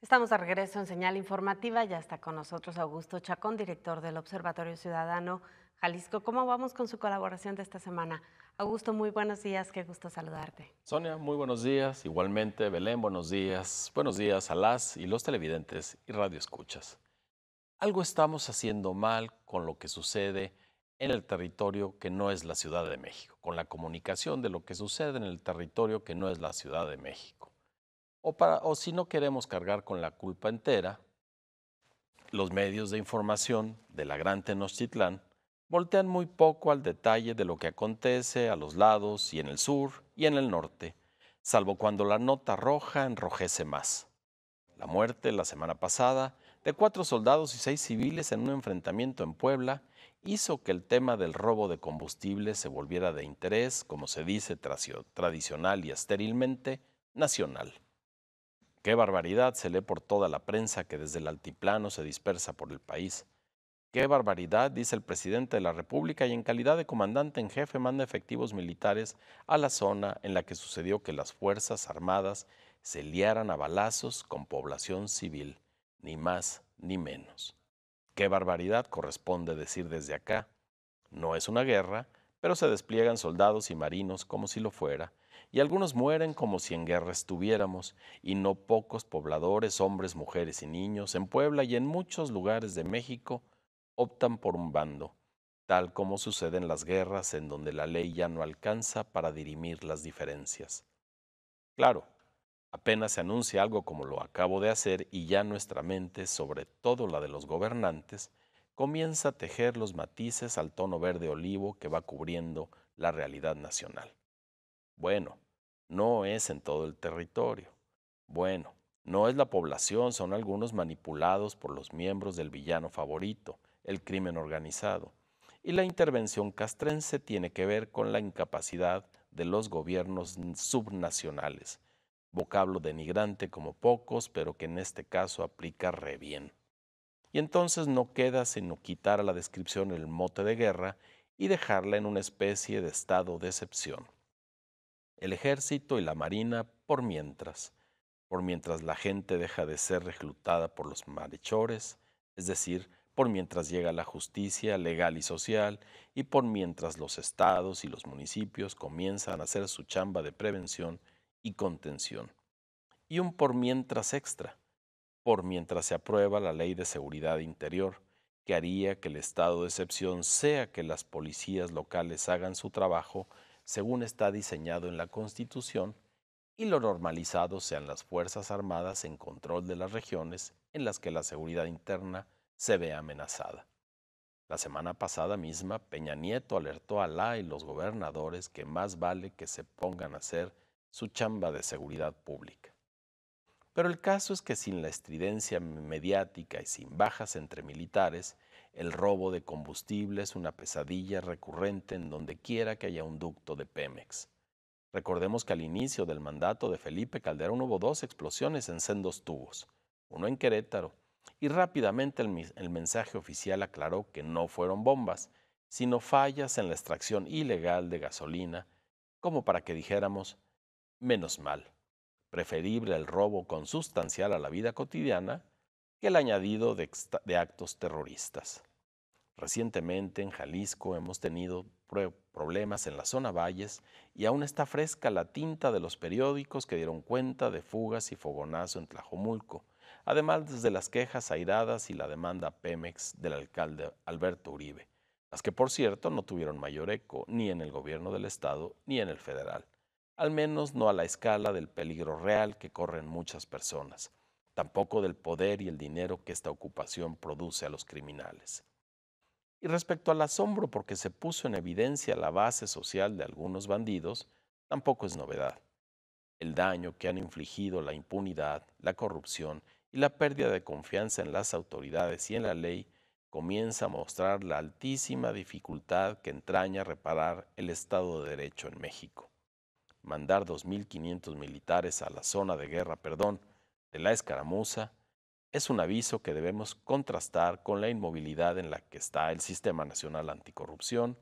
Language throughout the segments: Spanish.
Estamos a regreso en señal informativa. Ya está con nosotros Augusto Chacón, director del Observatorio Ciudadano Jalisco. ¿Cómo vamos con su colaboración de esta semana? Augusto, muy buenos días, qué gusto saludarte. Sonia, muy buenos días. Igualmente, Belén, buenos días. Buenos días a las y los televidentes y radioescuchas. Algo estamos haciendo mal con lo que sucede en el territorio que no es la Ciudad de México, con la comunicación de lo que sucede en el territorio que no es la Ciudad de México. O, o si no queremos cargar con la culpa entera, los medios de información de la Gran Tenochtitlán voltean muy poco al detalle de lo que acontece a los lados y en el sur y en el norte, salvo cuando la nota roja enrojece más. La muerte la semana pasada de cuatro soldados y seis civiles en un enfrentamiento en Puebla hizo que el tema del robo de combustible se volviera de interés, como se dice tradicional y estérilmente, nacional. Qué barbaridad se lee por toda la prensa que desde el altiplano se dispersa por el país. Qué barbaridad, dice el presidente de la República y en calidad de comandante en jefe manda efectivos militares a la zona en la que sucedió que las Fuerzas Armadas se liaran a balazos con población civil, ni más ni menos. Qué barbaridad corresponde decir desde acá. No es una guerra, pero se despliegan soldados y marinos como si lo fuera, y algunos mueren como si en guerra estuviéramos, y no pocos pobladores, hombres, mujeres y niños, en Puebla y en muchos lugares de México, optan por un bando, tal como sucede en las guerras en donde la ley ya no alcanza para dirimir las diferencias. Claro, Apenas se anuncia algo como lo acabo de hacer y ya nuestra mente, sobre todo la de los gobernantes, comienza a tejer los matices al tono verde olivo que va cubriendo la realidad nacional. Bueno, no es en todo el territorio. Bueno, no es la población, son algunos manipulados por los miembros del villano favorito, el crimen organizado. Y la intervención castrense tiene que ver con la incapacidad de los gobiernos subnacionales vocablo denigrante como pocos, pero que en este caso aplica re bien. Y entonces no queda sino quitar a la descripción el mote de guerra y dejarla en una especie de estado de excepción. El ejército y la marina por mientras, por mientras la gente deja de ser reclutada por los malhechores, es decir, por mientras llega la justicia legal y social y por mientras los estados y los municipios comienzan a hacer su chamba de prevención y contención. Y un por mientras extra, por mientras se aprueba la ley de seguridad interior, que haría que el estado de excepción sea que las policías locales hagan su trabajo según está diseñado en la Constitución y lo normalizado sean las Fuerzas Armadas en control de las regiones en las que la seguridad interna se ve amenazada. La semana pasada misma, Peña Nieto alertó a la y los gobernadores que más vale que se pongan a hacer su chamba de seguridad pública. Pero el caso es que sin la estridencia mediática y sin bajas entre militares, el robo de combustible es una pesadilla recurrente en donde quiera que haya un ducto de Pemex. Recordemos que al inicio del mandato de Felipe Calderón hubo dos explosiones en sendos tubos, uno en Querétaro, y rápidamente el, el mensaje oficial aclaró que no fueron bombas, sino fallas en la extracción ilegal de gasolina, como para que dijéramos, menos mal. Preferible el robo consustancial a la vida cotidiana que el añadido de, actos terroristas. Recientemente en Jalisco hemos tenido problemas en la zona Valles y aún está fresca la tinta de los periódicos que dieron cuenta de fugas y fogonazo en Tlajomulco, además de las quejas airadas y la demanda Pemex del alcalde Alberto Uribe, las que por cierto no tuvieron mayor eco ni en el gobierno del estado ni en el federal al menos no a la escala del peligro real que corren muchas personas, tampoco del poder y el dinero que esta ocupación produce a los criminales. Y respecto al asombro porque se puso en evidencia la base social de algunos bandidos, tampoco es novedad. El daño que han infligido la impunidad, la corrupción y la pérdida de confianza en las autoridades y en la ley comienza a mostrar la altísima dificultad que entraña reparar el Estado de Derecho en México mandar 2.500 militares a la zona de guerra, perdón, de la escaramuza, es un aviso que debemos contrastar con la inmovilidad en la que está el Sistema Nacional Anticorrupción,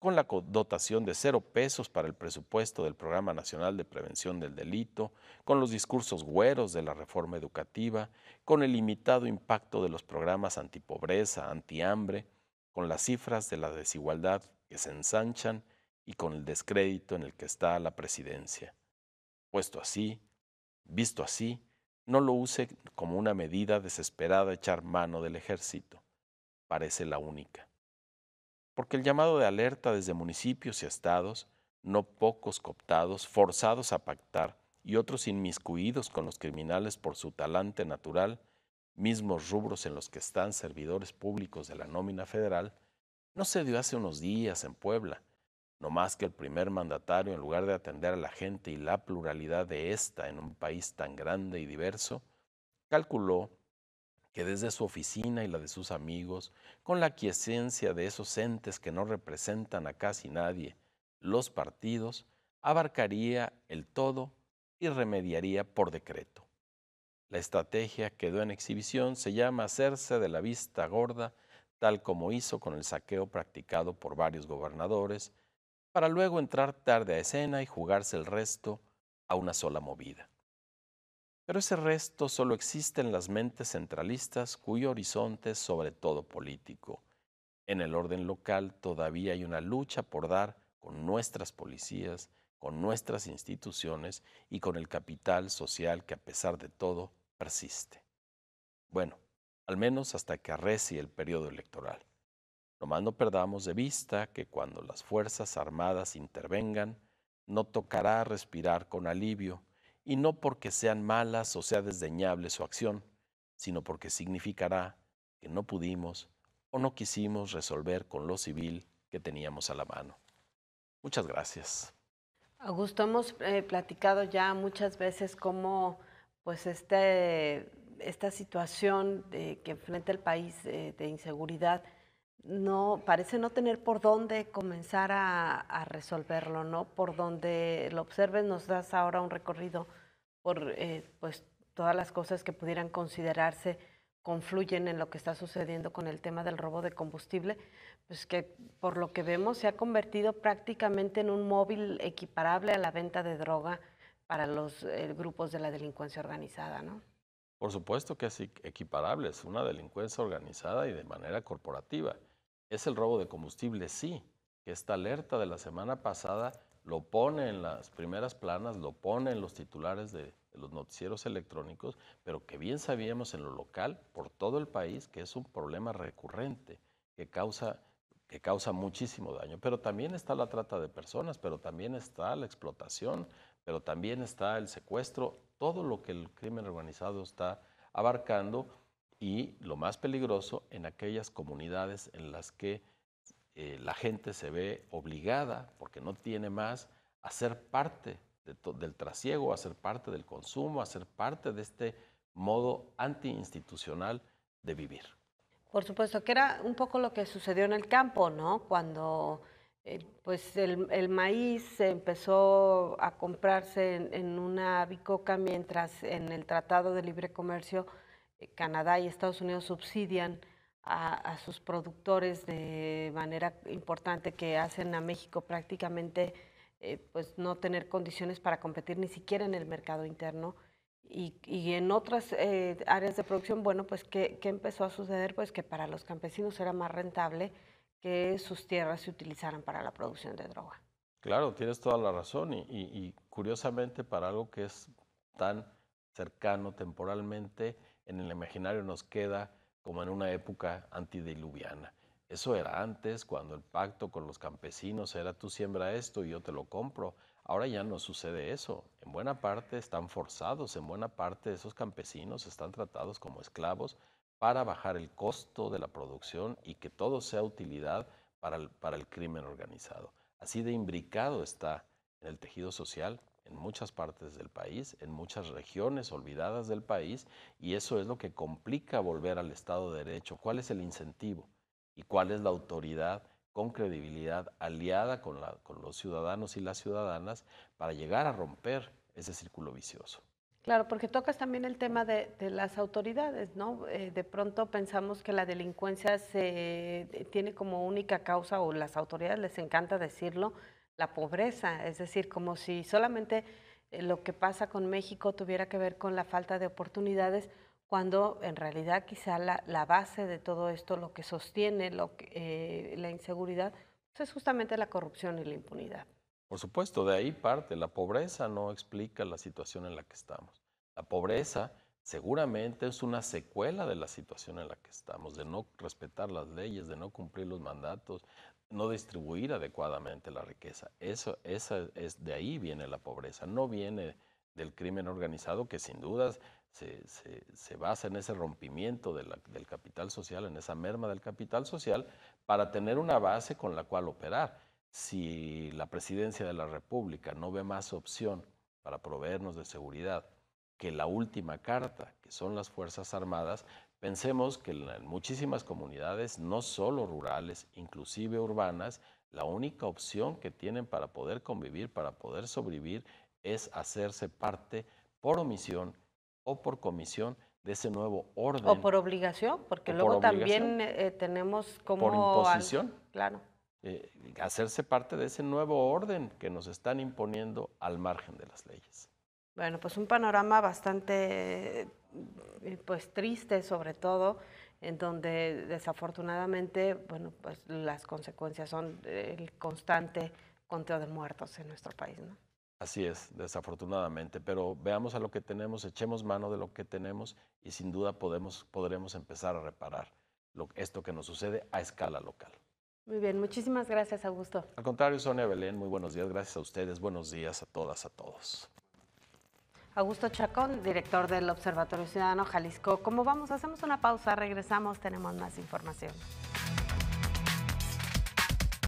con la dotación de cero pesos para el presupuesto del Programa Nacional de Prevención del Delito, con los discursos güeros de la reforma educativa, con el limitado impacto de los programas antipobreza, antihambre, con las cifras de la desigualdad que se ensanchan y con el descrédito en el que está la presidencia. Puesto así, visto así, no lo use como una medida desesperada echar mano del ejército. Parece la única. Porque el llamado de alerta desde municipios y estados, no pocos cooptados, forzados a pactar y otros inmiscuidos con los criminales por su talante natural, mismos rubros en los que están servidores públicos de la nómina federal, no se dio hace unos días en Puebla, no más que el primer mandatario, en lugar de atender a la gente y la pluralidad de ésta en un país tan grande y diverso, calculó que desde su oficina y la de sus amigos, con la quiesencia de esos entes que no representan a casi nadie, los partidos, abarcaría el todo y remediaría por decreto. La estrategia quedó en exhibición, se llama hacerse de la vista gorda, tal como hizo con el saqueo practicado por varios gobernadores, para luego entrar tarde a escena y jugarse el resto a una sola movida. Pero ese resto solo existe en las mentes centralistas cuyo horizonte es sobre todo político. En el orden local todavía hay una lucha por dar con nuestras policías, con nuestras instituciones y con el capital social que a pesar de todo persiste. Bueno, al menos hasta que arrecie el periodo electoral. Nomás no perdamos de vista que cuando las Fuerzas Armadas intervengan, no tocará respirar con alivio, y no porque sean malas o sea desdeñable su acción, sino porque significará que no pudimos o no quisimos resolver con lo civil que teníamos a la mano. Muchas gracias. Augusto, hemos eh, platicado ya muchas veces cómo pues este, esta situación que enfrenta el país eh, de inseguridad no, parece no tener por dónde comenzar a, resolverlo, ¿no? Por donde lo observes nos das ahora un recorrido por eh, pues, todas las cosas que pudieran considerarse confluyen en lo que está sucediendo con el tema del robo de combustible, pues que por lo que vemos se ha convertido prácticamente en un móvil equiparable a la venta de droga para los eh, grupos de la delincuencia organizada, ¿no? Por supuesto que es equiparable, es una delincuencia organizada y de manera corporativa es el robo de combustible, sí, que esta alerta de la semana pasada lo pone en las primeras planas, lo pone en los titulares de, los noticieros electrónicos, pero que bien sabíamos en lo local, por todo el país, que es un problema recurrente que causa que causa muchísimo daño, pero también está la trata de personas, pero también está la explotación, pero también está el secuestro, todo lo que el crimen organizado está abarcando y, lo más peligroso, en aquellas comunidades en las que eh, la gente se ve obligada, porque no tiene más, a ser parte del trasiego, a ser parte del consumo, a ser parte de este modo antiinstitucional de vivir. Por supuesto, que era un poco lo que sucedió en el campo, ¿no? Cuando eh, pues el, el, maíz empezó a comprarse en, una bicoca, mientras en el Tratado de Libre Comercio eh, Canadá y Estados Unidos subsidian a, sus productores de manera importante que hacen a México prácticamente eh, pues no tener condiciones para competir ni siquiera en el mercado interno. Y, en otras eh, áreas de producción, bueno, pues ¿qué, empezó a suceder? Pues que para los campesinos era más rentable que sus tierras se utilizaran para la producción de droga. Claro, tienes toda la razón y curiosamente para algo que es tan cercano temporalmente, en el imaginario nos queda como en una época antidiluviana. Eso era antes, cuando el pacto con los campesinos era tú siembra esto y yo te lo compro. Ahora ya no sucede eso. En buena parte están forzados, en buena parte esos campesinos están tratados como esclavos para bajar el costo de la producción y que todo sea utilidad para el, para el crimen organizado. Así de imbricado está en el tejido social en muchas partes del país, en muchas regiones olvidadas del país, y eso es lo que complica volver al Estado de Derecho. ¿Cuál es el incentivo y cuál es la autoridad con credibilidad aliada con, los ciudadanos y las ciudadanas para llegar a romper ese círculo vicioso? Claro, porque tocas también el tema de, las autoridades, ¿no? Eh, de pronto pensamos que la delincuencia se, eh, tiene como única causa, o las autoridades les encanta decirlo, la pobreza, es decir, como si solamente eh, lo que pasa con México tuviera que ver con la falta de oportunidades, cuando en realidad quizá la, base de todo esto, lo que sostiene lo eh, la inseguridad, pues, es justamente la corrupción y la impunidad. Por supuesto, de ahí parte, la pobreza no explica la situación en la que estamos. La pobreza seguramente es una secuela de la situación en la que estamos, de no respetar las leyes, de no cumplir los mandatos, no distribuir adecuadamente la riqueza. Eso, es, de ahí viene la pobreza, no viene del crimen organizado que sin dudas se, basa en ese rompimiento del capital social, en esa merma del capital social, para tener una base con la cual operar. Si la presidencia de la República no ve más opción para proveernos de seguridad, que la última carta, que son las Fuerzas Armadas, pensemos que en muchísimas comunidades, no solo rurales, inclusive urbanas, la única opción que tienen para poder convivir, para poder sobrevivir, es hacerse parte por omisión o por comisión de ese nuevo orden. O por obligación, porque luego también eh, tenemos como... Por imposición. claro. Eh, hacerse parte de ese nuevo orden que nos están imponiendo al margen de las leyes. Bueno, pues un panorama bastante eh, pues triste sobre todo, en donde desafortunadamente, bueno, pues las consecuencias son el constante conteo de muertos en nuestro país, ¿no? Así es, desafortunadamente, pero veamos a lo que tenemos, echemos mano de lo que tenemos y sin duda podemos, podremos empezar a reparar lo, esto que nos sucede a escala local. Muy bien, muchísimas gracias, Augusto. Al contrario, Sonia Belén, muy buenos días, gracias a ustedes, buenos días a todas, a todos. Augusto Chacón, director del Observatorio Ciudadano Jalisco. Como vamos, hacemos una pausa, regresamos, tenemos más información.